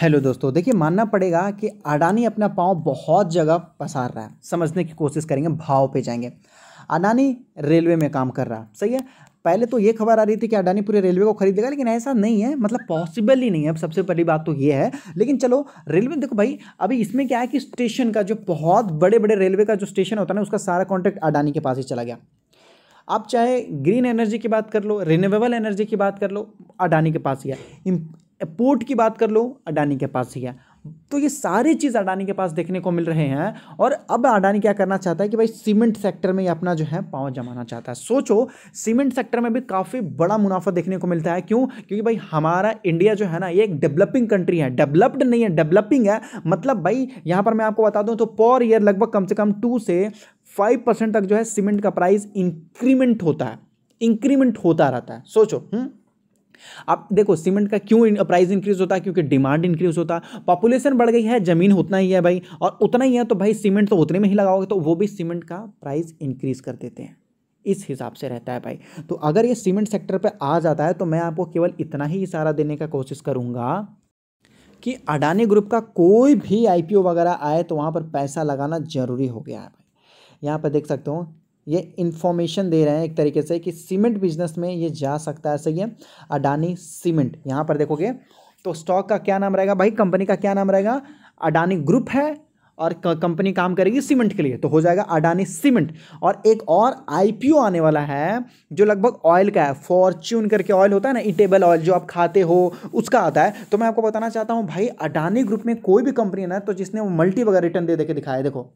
Hello दोस्तों देखिए मानना पड़ेगा कि अडानी अपना पाँव बहुत जगह पसार रहा है समझने की कोशिश करेंगे भाव पे जाएंगे अडानी रेलवे में काम कर रहा है सही है पहले तो ये खबर आ रही थी कि अडानी पूरे रेलवे को खरीद देगा लेकिन ऐसा नहीं है मतलब पॉसिबल ही नहीं है अब सबसे पहली बात तो ये है लेकिन चलो रेलवे देखो भाई अभी इसमें क्या है कि स्टेशन का जो बहुत बड़े बड़े रेलवे का जो स्टेशन होता है ना उसका सारा कॉन्ट्रैक्ट अडानी के पास ही चला गया आप चाहे ग्रीन एनर्जी की बात कर लो रिन्यूएबल एनर्जी की बात कर लो अडानी के पास ही है पोर्ट की बात कर लो अडानी के पास ही है तो ये सारी चीज़ अडानी के पास देखने को मिल रहे हैं और अब अडानी क्या करना चाहता है कि भाई सीमेंट सेक्टर में ये अपना जो है पाँव जमाना चाहता है सोचो सीमेंट सेक्टर में भी काफ़ी बड़ा मुनाफा देखने को मिलता है क्यों क्योंकि भाई हमारा इंडिया जो है ना ये एक डेवलपिंग कंट्री है डेवलप्ड नहीं है डेवलपिंग है मतलब भाई यहाँ पर मैं आपको बता दूँ तो पर ईयर लगभग कम से कम टू से फाइव परसेंट तक जो है सीमेंट का प्राइस इंक्रीमेंट होता है इंक्रीमेंट होता रहता है सोचो हुँ? हम्म? अब देखो सीमेंट का क्यों प्राइस इंक्रीज होता है क्योंकि डिमांड इंक्रीज होता है पॉपुलेशन बढ़ गई है जमीन उतना ही है भाई और उतना ही है तो भाई सीमेंट तो उतने में ही लगाओगे तो वो भी सीमेंट का प्राइस इंक्रीज कर देते हैं इस हिसाब से रहता है भाई तो अगर ये सीमेंट सेक्टर पर आ जाता है तो मैं आपको केवल इतना ही इशारा देने का कोशिश करूँगा कि अडानी ग्रुप का कोई भी आईपीओ वगैरह आए तो वहाँ पर पैसा लगाना जरूरी हो गया है भाई यहाँ पर देख सकते हो ये इन्फॉर्मेशन दे रहे हैं एक तरीके से कि सीमेंट बिजनेस में ये जा सकता है सही है अडानी सीमेंट यहाँ पर देखोगे तो स्टॉक का क्या नाम रहेगा भाई कंपनी का क्या नाम रहेगा अडानी ग्रुप है और कंपनी काम करेगी सीमेंट के लिए तो हो जाएगा अडानी सीमेंट और एक और आईपीओ आने वाला है जो लगभग ऑयल का है फॉर्च्यून करके ऑयल होता है ना इटेबल ऑयल जो आप खाते हो उसका आता है तो मैं आपको बताना चाहता हूँ भाई अडानी ग्रुप में कोई भी कंपनी ना तो जिसने वो मल्टी वगैरह रिटर्न दे दे के दिखाया देखो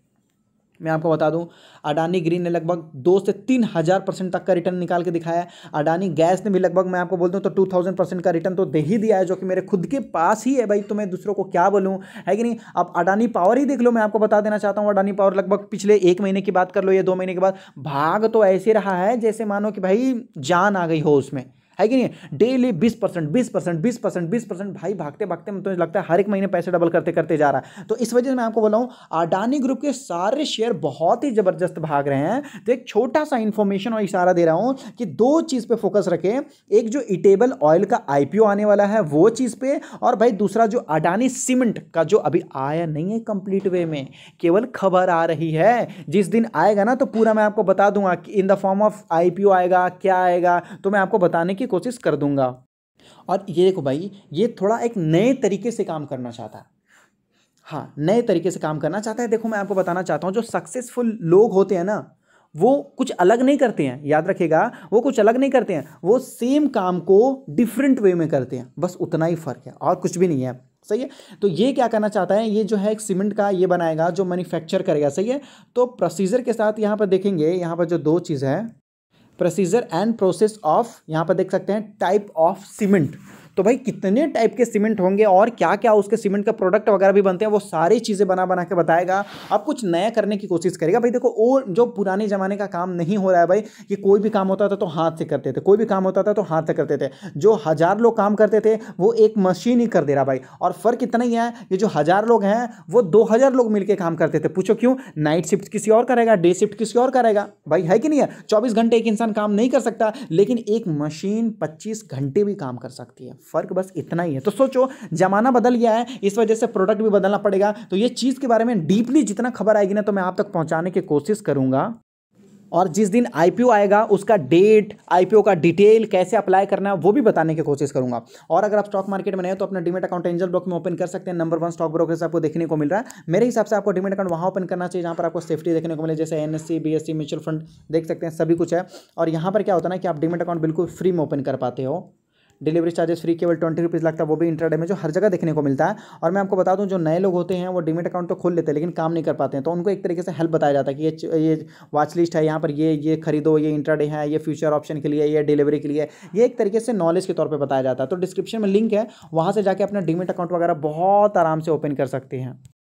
मैं आपको बता दूं अडानी ग्रीन ने लगभग दो से तीन हज़ार परसेंट तक का रिटर्न निकाल के दिखाया अडानी गैस ने भी लगभग मैं आपको बोल दूँ तो टू थाउजेंड परसेंट का रिटर्न तो दे ही दिया है जो कि मेरे खुद के पास ही है भाई तो मैं दूसरों को क्या बोलूँ है कि नहीं अब अडानी पावर ही देख लो मैं आपको बता देना चाहता हूँ अडानी पावर लगभग पिछले एक महीने की बात कर लो या दो महीने के बाद भाग तो ऐसे रहा है जैसे मानो कि भाई जान आ गई हो उसमें है कि नहीं डेली बीस परसेंट बीस परसेंट बीस परसेंट बीस परसेंट भाई भागते भागते मुझे तो लगता है हर एक महीने पैसे डबल करते करते जा रहा है तो इस वजह से मैं आपको बोला हूँ अडानी ग्रुप के सारे शेयर बहुत ही ज़बरदस्त भाग रहे हैं तो एक छोटा सा इन्फॉर्मेशन और इशारा दे रहा हूँ कि दो चीज़ पर फोकस रखें एक जो इटेबल ऑयल का आईपीओ आने वाला है वो चीज़ पे और भाई दूसरा जो अडानी सीमेंट का जो अभी आया नहीं है कंप्लीट वे में केवल खबर आ रही है जिस दिन आएगा ना तो पूरा मैं आपको बता दूंगा कि in the form of IPO आएगा क्या आएगा तो मैं आपको बताने की की कोशिश कर दूंगा और ये देखो भाई ये थोड़ा एक नए तरीके से काम करना चाहता है हाँ नए तरीके से काम करना चाहता है देखो मैं आपको बताना चाहता हूँ जो सक्सेसफुल लोग होते हैं ना वो कुछ अलग नहीं करते हैं याद रखेगा वो कुछ अलग नहीं करते हैं वो सेम काम को डिफरेंट वे में करते हैं बस उतना ही फ़र्क है और कुछ भी नहीं है सही है तो ये क्या करना चाहता है ये जो है एक सीमेंट का ये बनाएगा जो मैन्युफैक्चर करेगा सही है तो प्रोसीजर के साथ यहाँ पर देखेंगे यहाँ पर जो दो चीज़ है प्रोसीजर एंड प्रोसेस ऑफ यहाँ पर देख सकते हैं टाइप ऑफ सीमेंट तो भाई कितने टाइप के सीमेंट होंगे और क्या क्या उसके सीमेंट का प्रोडक्ट वगैरह भी बनते हैं वो सारी चीज़ें बना बना के बताएगा अब कुछ नया करने की कोशिश करेगा भाई देखो और जो पुराने ज़माने का काम नहीं हो रहा है भाई कि कोई भी काम होता था तो हाथ से करते थे कोई भी काम होता था तो हाथ से करते थे जो हज़ार लोग काम करते थे वो एक मशीन ही कर दे रहा भाई और फ़र्क इतना ही है कि जो हज़ार लोग हैं वो दो हज़ार लोग मिलकर काम करते थे पूछो क्यों नाइट शिफ्ट किसी और करेगा डे शिफ्ट किसी और करेगा भाई है कि नहीं है चौबीस घंटे एक इंसान काम नहीं कर सकता लेकिन एक मशीन पच्चीस घंटे भी काम कर सकती है फ़र्क बस इतना ही है तो सोचो ज़माना बदल गया है इस वजह से प्रोडक्ट भी बदलना पड़ेगा तो ये चीज़ के बारे में डीपली जितना खबर आएगी ना तो मैं आप तक पहुँचाने की कोशिश करूँगा और जिस दिन आईपीओ आएगा उसका डेट आईपीओ का डिटेल कैसे अप्लाई करना है वो भी बताने की कोशिश करूंगा और अगर आप स्टॉक मार्केट में नए हो तो अपना डिमेट अकाउंट एंजल ब्लॉक में ओपन कर सकते हैं नंबर वन स्टॉक ब्रोकर से आपको देखने को मिल रहा है मेरे हिसाब से आपको डिमेट अकाउंट वहाँ ओपन करना चाहिए जहाँ पर आपको सेफ्टी देखने को मिले जैसे एन एस म्यूचुअल फंड देख सकते हैं सभी कुछ है और यहाँ पर क्या होता है ना कि आप डिमेट अकाउंट बिल्कुल फ्री में ओपन कर पाते हो डिलीवरी चार्जेस फ्री केवल ट्वेंटी रुपीज़ लगता है वो भी इंटरडे में जो हर जगह देखने को मिलता है और मैं आपको बता दूँ जो नए लोग होते हैं वो डिमिट अकाउंट तो खोल लेते हैं लेकिन काम नहीं कर पाते हैं तो उनको एक तरीके से हेल्प बताया जाता है कि ये ये वॉच लिस्ट है यहाँ पर ये ये खरीदो ये इंटरडे है ये फ्यूचर ऑप्शन के लिए ये डिलीवरी के लिए ये एक तरीके से नॉलेज के तौर पर बताया जाता है तो डिस्क्रिप्शन में लिंक है वहाँ से जाकर अपना डिमिट अकाउंट वगैरह बहुत आराम से ओपन कर सकते हैं